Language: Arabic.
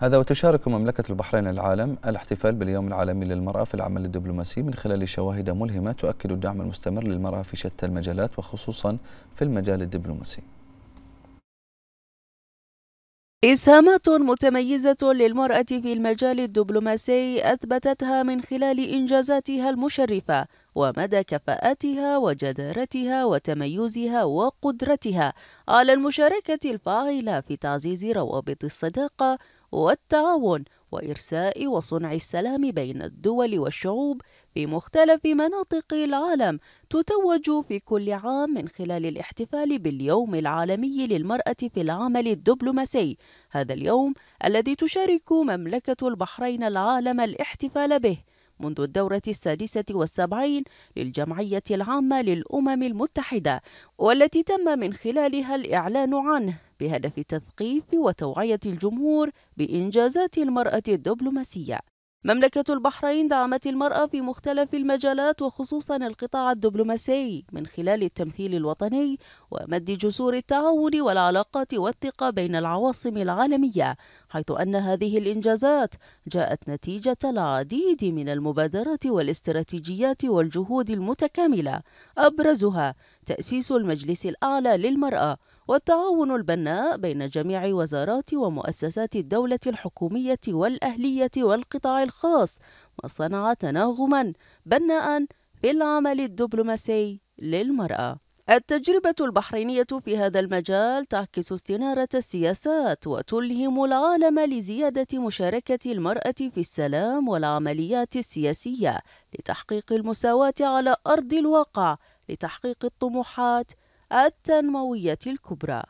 هذا وتشارك مملكة البحرين العالم الاحتفال باليوم العالمي للمرأة في العمل الدبلوماسي من خلال شواهد ملهمة تؤكد الدعم المستمر للمرأة في شتى المجالات وخصوصا في المجال الدبلوماسي إسهامات متميزة للمرأة في المجال الدبلوماسي أثبتتها من خلال إنجازاتها المشرفة ومدى كفاءتها وجدارتها وتميزها وقدرتها على المشاركة الفاعلة في تعزيز روابط الصداقة والتعاون وإرساء وصنع السلام بين الدول والشعوب في مختلف مناطق العالم تتوج في كل عام من خلال الاحتفال باليوم العالمي للمرأة في العمل الدبلوماسي هذا اليوم الذي تشارك مملكة البحرين العالم الاحتفال به منذ الدورة السادسة والسبعين للجمعية العامة للأمم المتحدة والتي تم من خلالها الإعلان عنه بهدف تثقيف وتوعية الجمهور بإنجازات المرأة الدبلوماسية مملكة البحرين دعمت المرأة في مختلف المجالات وخصوصا القطاع الدبلوماسي من خلال التمثيل الوطني ومد جسور التعاون والعلاقات والثقة بين العواصم العالمية حيث أن هذه الإنجازات جاءت نتيجة العديد من المبادرات والاستراتيجيات والجهود المتكاملة أبرزها تأسيس المجلس الأعلى للمرأة والتعاون البناء بين جميع وزارات ومؤسسات الدولة الحكومية والأهلية والقطاع الخاص ما صنع تناغما بناء في العمل الدبلوماسي للمرأة التجربة البحرينية في هذا المجال تعكس استنارة السياسات وتلهم العالم لزيادة مشاركة المرأة في السلام والعمليات السياسية لتحقيق المساواة على أرض الواقع لتحقيق الطموحات التنموية الكبرى